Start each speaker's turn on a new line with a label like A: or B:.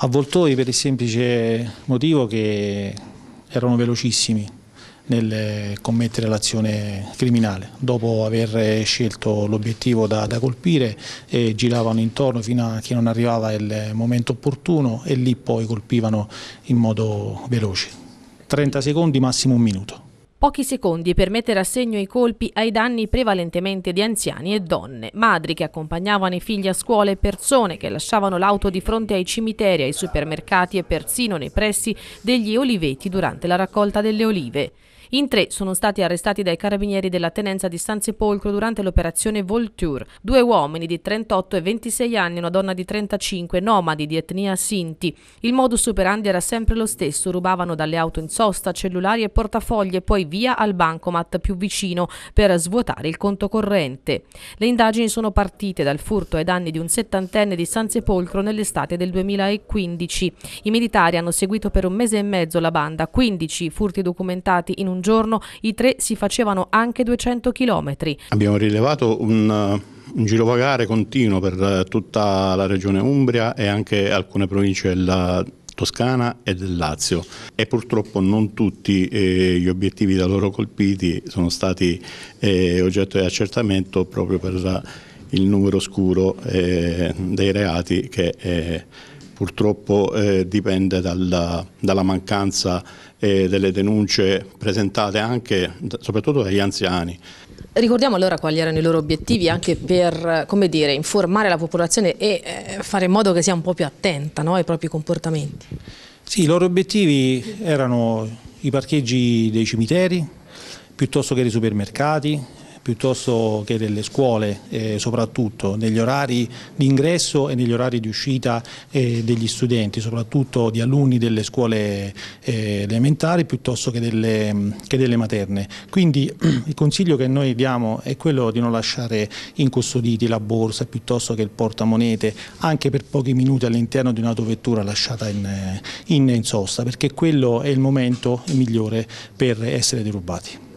A: Avvoltoi per il semplice motivo che erano velocissimi nel commettere l'azione criminale. Dopo aver scelto l'obiettivo da, da, colpire eh, giravano intorno fino a che non arrivava il momento opportuno e lì poi colpivano in modo veloce. 30 secondi, massimo un minuto.
B: Pochi secondi per mettere a segno i colpi ai danni prevalentemente di anziani e donne, madri che accompagnavano i figli a scuola e persone che lasciavano l'auto di fronte ai cimiteri, ai supermercati e persino nei pressi degli oliveti durante la raccolta delle olive. In tre sono stati arrestati dai carabinieri della tenenza di San Sepolcro durante l'operazione Volture. Due uomini di 38 e 26 anni e una donna di 35, nomadi di etnia Sinti. Il modus operandi era sempre lo stesso, rubavano dalle auto in sosta, cellulari e portafogli e poi via al bancomat più vicino per svuotare il conto corrente. Le indagini sono partite dal furto ai danni di un settantenne di San Sepolcro nell'estate del 2015. I militari hanno seguito per un mese e mezzo la banda, 15 furti documentati in un un giorno i tre si facevano anche 200 km.
C: Abbiamo rilevato un, un girovagare continuo per eh, tutta la regione Umbria e anche alcune province della Toscana e del Lazio e purtroppo non tutti eh, gli obiettivi da loro colpiti sono stati eh, oggetto di accertamento proprio per eh, il numero scuro eh, dei reati che eh, purtroppo eh, dipende dalla, dalla mancanza eh, delle denunce presentate anche soprattutto dagli anziani.
B: Ricordiamo allora quali erano i loro obiettivi anche per dire, informare la popolazione e eh, fare in modo che sia un po' più attenta no, ai propri comportamenti.
A: Sì, i loro obiettivi erano i parcheggi dei cimiteri, piuttosto che dei supermercati, piuttosto che delle scuole eh, soprattutto negli orari di ingresso e negli orari di uscita eh, degli studenti, soprattutto di alunni delle scuole eh, elementari piuttosto che delle, mm, che delle, materne. Quindi il consiglio che noi diamo è quello di non lasciare incustoditi la borsa piuttosto che il portamonete anche per pochi minuti all'interno di un'autovettura lasciata in, eh, in, in sosta perché quello è il momento migliore per essere derubati.